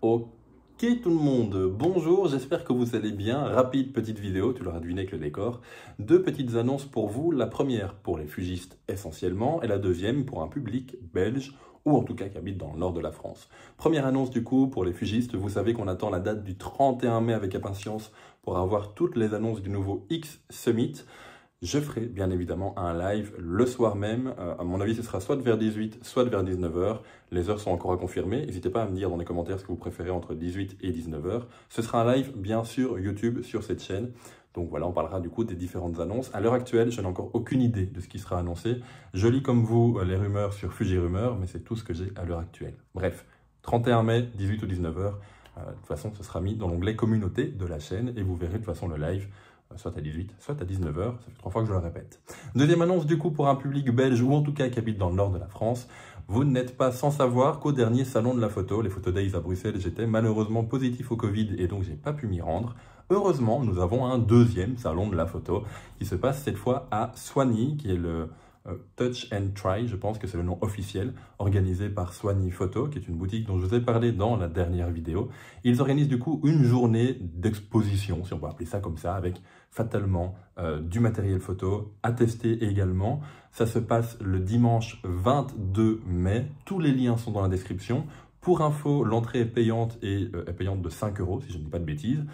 Ok tout le monde, bonjour, j'espère que vous allez bien. Rapide petite vidéo, tu l'auras deviné que le décor. Deux petites annonces pour vous, la première pour les fugistes essentiellement et la deuxième pour un public belge ou en tout cas qui habite dans le nord de la France. Première annonce du coup pour les fugistes, vous savez qu'on attend la date du 31 mai avec impatience pour avoir toutes les annonces du nouveau X Summit je ferai bien évidemment un live le soir même. Euh, à mon avis, ce sera soit vers 18, soit vers 19h. Les heures sont encore à confirmer. N'hésitez pas à me dire dans les commentaires ce que vous préférez entre 18 et 19h. Ce sera un live, bien sûr, YouTube sur cette chaîne. Donc voilà, on parlera du coup des différentes annonces. À l'heure actuelle, je n'ai encore aucune idée de ce qui sera annoncé. Je lis comme vous euh, les rumeurs sur Fuji Rumeurs, mais c'est tout ce que j'ai à l'heure actuelle. Bref, 31 mai, 18 ou 19h. Euh, de toute façon, ce sera mis dans l'onglet communauté de la chaîne et vous verrez de toute façon le live soit à 18, soit à 19h, ça fait trois fois que je le répète. Deuxième annonce du coup pour un public belge, ou en tout cas qui habite dans le nord de la France, vous n'êtes pas sans savoir qu'au dernier salon de la photo, les Photo Days à Bruxelles, j'étais malheureusement positif au Covid et donc j'ai pas pu m'y rendre. Heureusement, nous avons un deuxième salon de la photo qui se passe cette fois à Soigny, qui est le euh, Touch and Try, je pense que c'est le nom officiel, organisé par Soigny Photo, qui est une boutique dont je vous ai parlé dans la dernière vidéo. Ils organisent du coup une journée d'exposition, si on peut appeler ça comme ça, avec fatalement euh, du matériel photo à tester également. Ça se passe le dimanche 22 mai. Tous les liens sont dans la description. Pour info, l'entrée est payante et euh, est payante de 5 euros, si je ne dis pas de bêtises.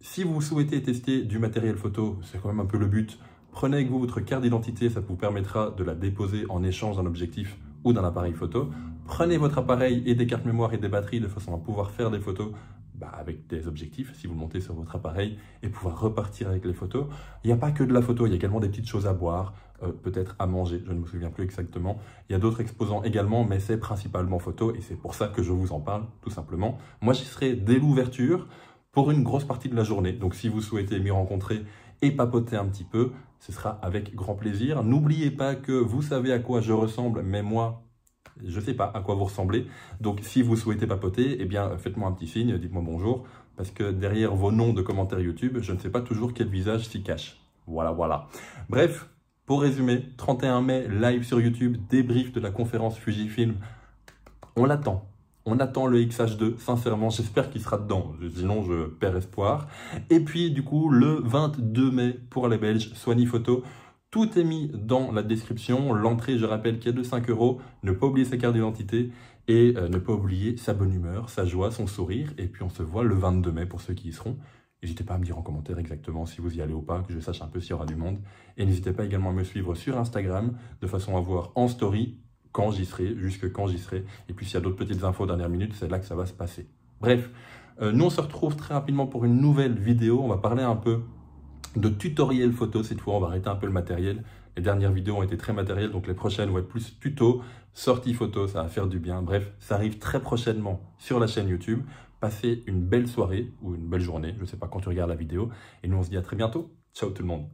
Si vous souhaitez tester du matériel photo, c'est quand même un peu le but, Prenez avec vous votre carte d'identité, ça vous permettra de la déposer en échange d'un objectif ou d'un appareil photo. Prenez votre appareil et des cartes mémoire et des batteries de façon à pouvoir faire des photos bah, avec des objectifs si vous montez sur votre appareil et pouvoir repartir avec les photos. Il n'y a pas que de la photo, il y a également des petites choses à boire, euh, peut-être à manger, je ne me souviens plus exactement. Il y a d'autres exposants également, mais c'est principalement photo et c'est pour ça que je vous en parle tout simplement. Moi j'y serai dès l'ouverture pour une grosse partie de la journée. Donc si vous souhaitez m'y rencontrer et papoter un petit peu. Ce sera avec grand plaisir. N'oubliez pas que vous savez à quoi je ressemble, mais moi, je ne sais pas à quoi vous ressemblez. Donc si vous souhaitez papoter, eh bien faites-moi un petit signe, dites-moi bonjour, parce que derrière vos noms de commentaires YouTube, je ne sais pas toujours quel visage s'y cache. Voilà, voilà. Bref, pour résumer, 31 mai, live sur YouTube, débrief de la conférence Fujifilm. On l'attend. On attend le XH2, sincèrement, j'espère qu'il sera dedans, sinon je perds espoir. Et puis du coup, le 22 mai pour les Belges, Soigny Photo, tout est mis dans la description. L'entrée, je rappelle, qui est de 5 euros. Ne pas oublier sa carte d'identité et euh, ne pas oublier sa bonne humeur, sa joie, son sourire. Et puis on se voit le 22 mai pour ceux qui y seront. N'hésitez pas à me dire en commentaire exactement si vous y allez ou pas, que je sache un peu s'il y aura du monde. Et n'hésitez pas également à me suivre sur Instagram de façon à voir en story quand mhm. j'y serai, jusque quand j'y serai. Et puis s'il y a d'autres petites infos dernière minute, c'est là que ça va se passer. Bref, euh, nous on se retrouve très rapidement pour une nouvelle vidéo. On va parler un peu de tutoriel photo cette fois. On va arrêter un peu le matériel. Les dernières vidéos ont été très matérielles, donc les prochaines vont être plus tuto, sortie photo, ça va faire du bien. Bref, ça arrive très prochainement sur la chaîne YouTube. Passez une belle soirée ou une belle journée, je ne sais pas quand tu regardes la vidéo. Et nous on se dit à très bientôt. Ciao tout le monde.